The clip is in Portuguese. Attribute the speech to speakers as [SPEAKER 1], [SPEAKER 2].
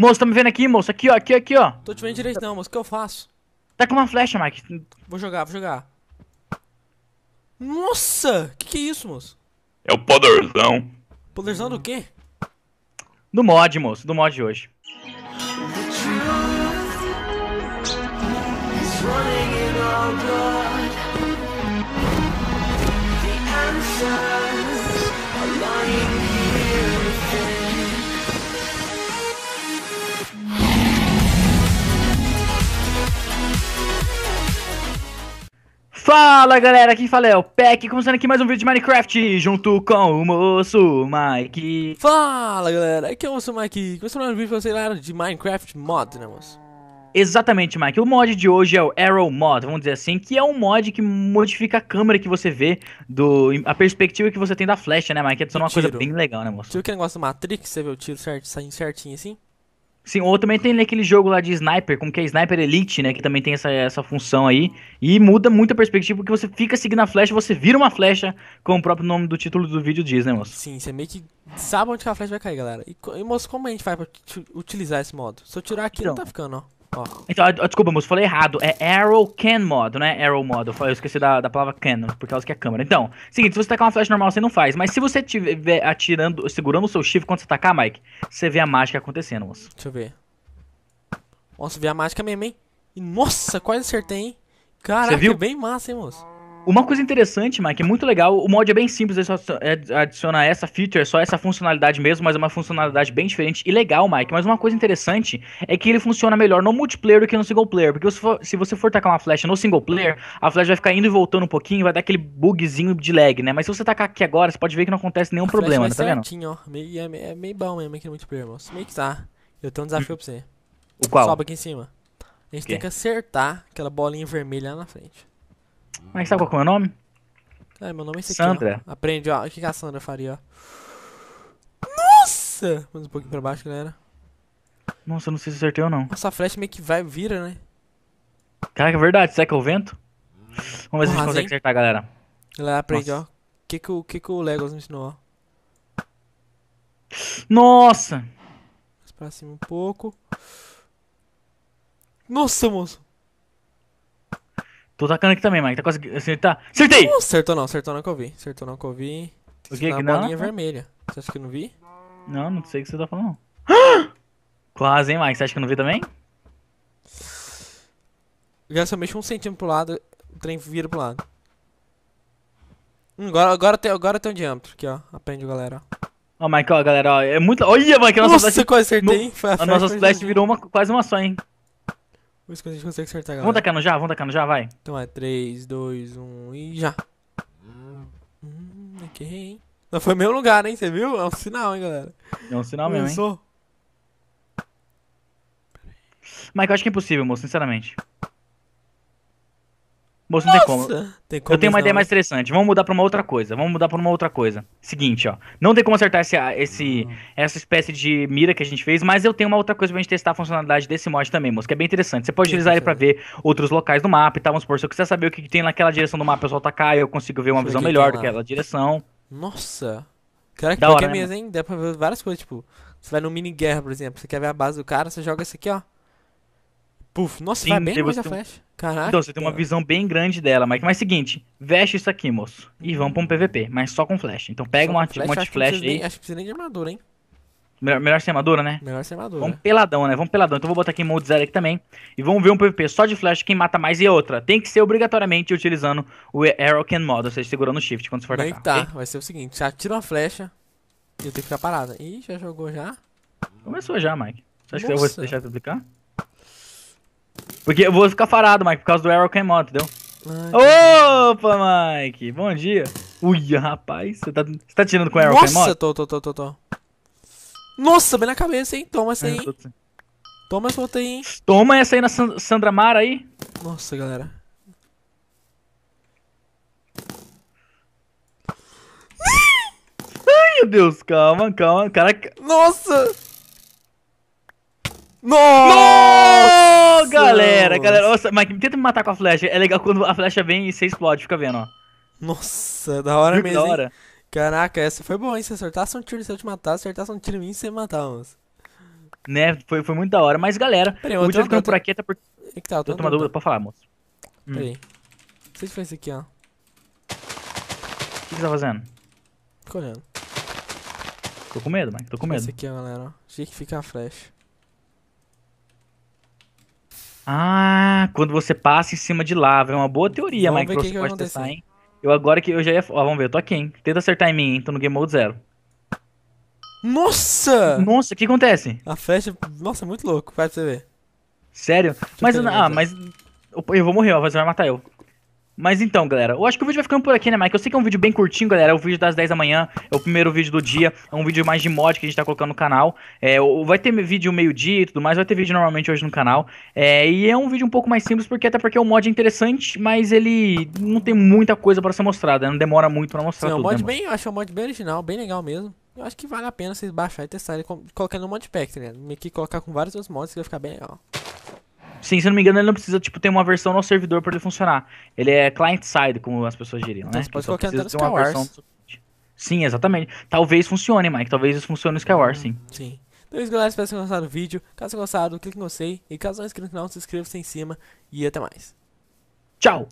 [SPEAKER 1] Moço, tá me vendo aqui, moço? Aqui, ó, aqui, aqui, ó. Tô
[SPEAKER 2] te vendo direito não, moço. O que eu faço?
[SPEAKER 1] Tá com uma flecha, Mike.
[SPEAKER 2] Vou jogar, vou jogar.
[SPEAKER 1] Nossa!
[SPEAKER 2] Que que é isso, moço?
[SPEAKER 1] É o poderzão.
[SPEAKER 2] Poderzão do quê?
[SPEAKER 1] Do mod, moço. Do mod de hoje. The Fala galera, quem fala é o Peck, começando aqui mais um vídeo de Minecraft junto com o moço Mike. Fala galera, aqui
[SPEAKER 2] é o moço Mike,
[SPEAKER 1] começando mais um vídeo pra vocês lá de Minecraft Mod, né moço? Exatamente, Mike. O mod de hoje é o Arrow Mod, vamos dizer assim, que é um mod que modifica a câmera que você vê, do, a perspectiva que você tem da flecha, né, Mike? É uma coisa bem legal, né, moço? Viu aquele é negócio do Matrix, você vê o tiro certo, saindo certinho assim? Sim, ou também tem aquele jogo lá de sniper, como que é Sniper Elite, né? Que também tem essa, essa função aí. E muda muito a perspectiva, porque você fica seguindo a flecha, você vira uma flecha, como o próprio nome do título do vídeo diz, né, moço? Sim, você meio que
[SPEAKER 2] sabe onde que a flecha vai cair, galera. E, e moço, como a gente faz pra utilizar esse modo? Se eu tirar aqui, então, não tá ficando, ó. Ó.
[SPEAKER 1] Então, ah, desculpa, moço, falei errado. É Arrow Can Mod, não é Arrow Mod. Eu esqueci da, da palavra Can, por causa que é câmera. Então, seguinte, se você tacar uma flecha normal, você não faz. Mas se você estiver atirando, segurando o seu chifre quando você tacar, Mike, você vê a mágica acontecendo, moço. Deixa eu ver. Nossa, vê a mágica mesmo, hein?
[SPEAKER 2] E, nossa, quase acertei, hein? Caraca, você viu? bem massa, hein, moço?
[SPEAKER 1] Uma coisa interessante, Mike, é muito legal. O mod é bem simples, ele é só é adiciona essa feature, é só essa funcionalidade mesmo, mas é uma funcionalidade bem diferente e legal, Mike. Mas uma coisa interessante é que ele funciona melhor no multiplayer do que no single player. Porque se, for, se você for tacar uma flecha no single player, a flecha vai ficar indo e voltando um pouquinho, vai dar aquele bugzinho de lag, né? Mas se você tacar aqui agora, você pode ver que não acontece nenhum a problema, né? Tá certinho,
[SPEAKER 2] vendo? Ó, meio, é, meio, é meio bom mesmo aqui no multiplayer, irmão. Meio que tá. Eu tenho um desafio pra você. O qual? Sobe aqui em cima. A gente tem que acertar aquela bolinha vermelha lá na frente.
[SPEAKER 1] Mas sabe qual é o meu nome?
[SPEAKER 2] É, meu nome é esse Sandra. Aqui, ó. Aprende, ó. O que a Sandra faria, ó. Nossa! Mais um pouquinho pra baixo, galera.
[SPEAKER 1] Nossa, eu não sei se acertei ou não.
[SPEAKER 2] Essa flecha meio que vai, vira, né?
[SPEAKER 1] Caraca, é verdade. Será que é o vento? Vamos ver se a gente consegue acertar, galera.
[SPEAKER 2] Galera, aprende, Nossa. ó. O que que o, que que o Legolas me ensinou, ó.
[SPEAKER 1] Nossa!
[SPEAKER 2] Mais pra cima um pouco. Nossa, moço!
[SPEAKER 1] Tô tacando aqui também, Mike. Tá quase assim, acertar? Tá. Acertei! Uh, acertou não, acertou não que eu vi.
[SPEAKER 2] Acertou não que eu vi.
[SPEAKER 1] O que é que não? bolinha vermelha. Você acha que eu não vi? Não, não sei o que você tá falando. Quase, hein, Mike? Você acha que eu não vi também?
[SPEAKER 2] Já só mexe um centímetro pro lado, o trem vira pro lado. Hum, agora, agora, tem, agora tem um diâmetro aqui, ó. Aprende, galera.
[SPEAKER 1] Ó, oh, Mike, ó, galera, ó. É muito. Olha, Mike, a nossa Nossa, flash... quase acertei, no... hein? Foi a, a nossa flash virou uma, quase uma só, hein? Vamos ver se a gente consegue acertar, galera. Vamos tacando já, vamos tacando já, vai. Então é 3, 2, 1 e já. Hum, aqui, hein? Não foi
[SPEAKER 2] meu lugar, hein? Você viu? É um sinal, hein, galera? É um sinal mesmo, Começou.
[SPEAKER 1] hein? Mas eu acho que é impossível, moço, sinceramente. Moço, não tem como. Tem como eu tenho uma não. ideia mais interessante. Vamos mudar pra uma outra coisa. Vamos mudar pra uma outra coisa. Seguinte, ó. Não tem como acertar esse, esse, ah. essa espécie de mira que a gente fez, mas eu tenho uma outra coisa pra gente testar a funcionalidade desse mod também, moço, que é bem interessante. Você pode que utilizar ele pra ver outros locais do mapa e tal. Vamos supor, se eu quiser saber o que, tem naquela direção do mapa, eu solto a e eu consigo ver uma Deixa visão melhor daquela direção. Nossa! Caraca, que hora, é né? mesmo,
[SPEAKER 2] hein? Dá pra ver várias coisas, tipo, você vai no
[SPEAKER 1] mini guerra, por exemplo, você quer ver a base do cara, você joga isso aqui, ó. Puf, nossa, Sim, vai bem longe a flecha. Caraca. Então, você tem uma visão bem grande dela, Mike. Mas seguinte, veste isso aqui, moço. E vamos pra um PVP, mas só com flash. Então pega um uma, de flash flash aí. Nem, acho que
[SPEAKER 2] precisa nem de armadura, hein?
[SPEAKER 1] Melhor, melhor ser armadura, né? Melhor ser armadura. Vamos peladão, né? Vamos peladão. Então vou botar aqui mode zero aqui também. E vamos ver um PVP só de flash, quem mata mais e outra. Tem que ser obrigatoriamente utilizando o Arrow Can Mod, ou seja, segurando o shift quando você for atacar. Tá, okay? vai ser o seguinte, já tira uma flecha e eu tenho que ficar parada. Ih, já jogou já? Começou já, Mike. Você acha Nossa. que eu vou deixar publicar? Porque eu vou ficar farado, Mike, por causa do Arrow Can Moto, entendeu? Opa, Mike! Bom dia! Ui, rapaz, você tá, você tá tirando com o Arrow Nossa, Can Moto? Nossa, tô, tô, tô, tô, tô.
[SPEAKER 2] Nossa, bem na cabeça, hein? Toma essa é, aí, Toma essa outra aí, hein?
[SPEAKER 1] Toma essa aí na Sandra Mara aí. Nossa, galera. Ai, meu Deus, calma, calma, cara.
[SPEAKER 2] Nossa! Nossa! galera, galera, nossa,
[SPEAKER 1] Mike, tenta me matar com a flecha. É legal quando a flecha vem e você explode, fica vendo, ó. Nossa, da hora mesmo. Da hora. Hein?
[SPEAKER 2] Caraca, essa foi boa, hein? Se acertasse um tiro, se eu te matar, se acertasse um tiro em mim, você me matava, moço.
[SPEAKER 1] Né, foi, foi muito da hora. Mas, galera, Peraí, o vídeo ficando tá por aqui até porque... É que tá, eu tô, eu tô uma dúvida pra falar, moço. Hum. Peraí. Hum.
[SPEAKER 2] Não sei se foi aqui, ó. O que você tá fazendo? Correndo.
[SPEAKER 1] Tô com medo, Mike. Tô com é medo. Esse
[SPEAKER 2] aqui, ó, galera. Achei que fica a flecha.
[SPEAKER 1] Ah, quando você passa em cima de lava. É uma boa teoria, vamos Mike. Que você que pode testar, hein? Eu agora que eu já ia. Ó, vamos ver, eu tô aqui, hein? Tenta acertar em mim, hein? Tô no Game Mode zero. Nossa! Nossa, o que acontece? A flecha. Nossa, é muito louco, vai pra você ver. Sério? Mas. Ah, mas. Eu vou morrer, ó. Você vai matar eu. Mas então, galera, eu acho que o vídeo vai ficando por aqui, né, Mike? Eu sei que é um vídeo bem curtinho, galera. É o vídeo das 10 da manhã, é o primeiro vídeo do dia. É um vídeo mais de mod que a gente tá colocando no canal. É, vai ter vídeo meio-dia e tudo mais, vai ter vídeo normalmente hoje no canal. É, e é um vídeo um pouco mais simples, porque até porque o mod é interessante, mas ele não tem muita coisa pra ser mostrada, né? Não demora muito pra mostrar Sim, tudo. É um né, mod bem,
[SPEAKER 2] eu acho é um mod bem original, bem legal mesmo. Eu acho que vale a pena vocês baixarem e testarem colocando no pack, né? Meio que colocar com vários outros mods que vai ficar bem
[SPEAKER 1] legal. Sim, se não me engano, ele não precisa tipo, ter uma versão no servidor para ele funcionar. Ele é client-side, como as pessoas diriam, né? Então, você pode então, só uma versão. Sim, exatamente. Talvez funcione, Mike. Talvez isso funcione no Skywars, hum, sim. Sim.
[SPEAKER 2] Então é isso, galera. Espero que tenham gostado do vídeo. Caso tenham gostado, clique em gostei. E caso não é inscrito no canal, se inscreva-se em cima. E até mais. Tchau!